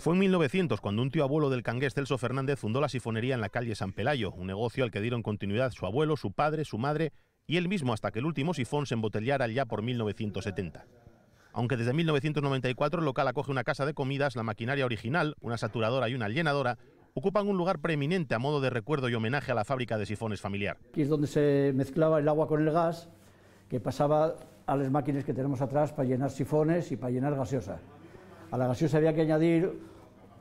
Fue en 1900 cuando un tío abuelo del cangués Celso Fernández fundó la sifonería en la calle San Pelayo, un negocio al que dieron continuidad su abuelo, su padre, su madre y él mismo hasta que el último sifón se embotellara ya por 1970. Aunque desde 1994 el local acoge una casa de comidas, la maquinaria original, una saturadora y una llenadora, ocupan un lugar preeminente a modo de recuerdo y homenaje a la fábrica de sifones familiar. Aquí es donde se mezclaba el agua con el gas que pasaba a las máquinas que tenemos atrás para llenar sifones y para llenar gaseosa. A la gaseosa había que añadir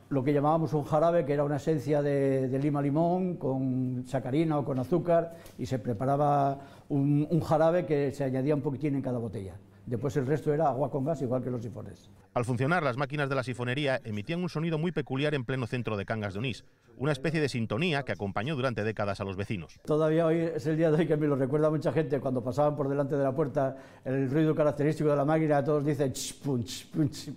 lo que llamábamos un jarabe, que era una esencia de, lima limón con sacarina o con azúcar, y se preparaba un, un jarabe que se añadía un poquitín en cada botella. Después el resto era agua con gas, igual que los sifones. Al funcionar, las máquinas de la sifonería emitían un sonido muy peculiar en pleno centro de Cangas de Onís, una especie de sintonía que acompañó durante décadas a los vecinos. Todavía hoy es el día de hoy que me lo recuerda mucha gente cuando pasaban por delante de la puerta el ruido característico de la máquina, todos dicen punch, punch,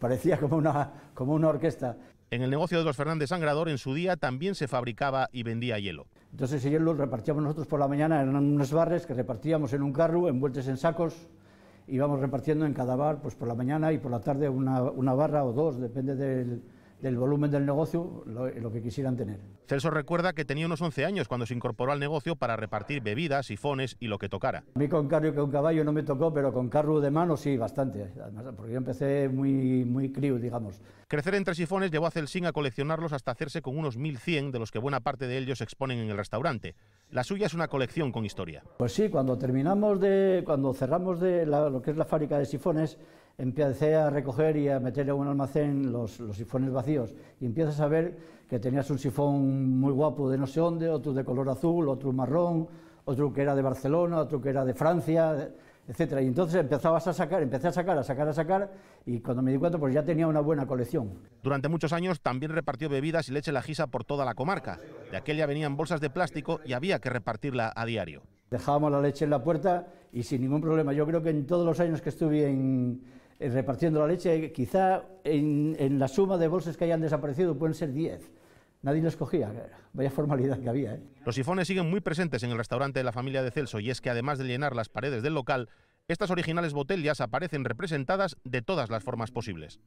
parecía como una, como una orquesta. En el negocio de los Fernández Sangrador en su día también se fabricaba y vendía hielo. Entonces ese hielo lo repartíamos nosotros por la mañana en unos barres que repartíamos en un carro, envueltos en sacos, íbamos repartiendo en cada bar pues por la mañana y por la tarde una, una barra o dos, depende del, del volumen del negocio lo, que quisieran tener. Celso recuerda que tenía unos 11 años cuando se incorporó al negocio para repartir bebidas, sifones y lo que tocara. A mí con carro y con caballo no me tocó, pero con carro de mano sí, bastante. porque yo empecé muy, muy crío, digamos. Crecer entre sifones llevó a Celsin a coleccionarlos hasta hacerse con unos 1.100, de los que buena parte de ellos exponen en el restaurante. La suya es una colección con historia. Pues sí, cuando terminamos de, cuando cerramos de lo que es la fábrica de sifones, empecé a recoger y a meter en un almacén los, los, sifones vacíos y empiezas a ver que tenías un sifón muy guapo de no sé dónde, otro de color azul, otro marrón, otro que era de Barcelona, otro que era de Francia. Y entonces empezabas a sacar, empecé a sacar, a sacar, a sacar, y cuando me di cuenta, pues ya tenía una buena colección. Durante muchos años también repartió bebidas y leche la gisa por toda la comarca. De aquella venían bolsas de plástico y había que repartirla a diario. Dejábamos la leche en la puerta y sin ningún problema. Yo creo que en todos los años que estuve eh, repartiendo la leche, quizá en, en la suma de bolsas que hayan desaparecido pueden ser 10 nadie los cogía. Vaya formalidad que había. ¿eh? Los sifones siguen muy presentes en el restaurante de la familia de Celso y es que además de llenar las paredes del local, estas originales botellas aparecen representadas de todas las formas posibles.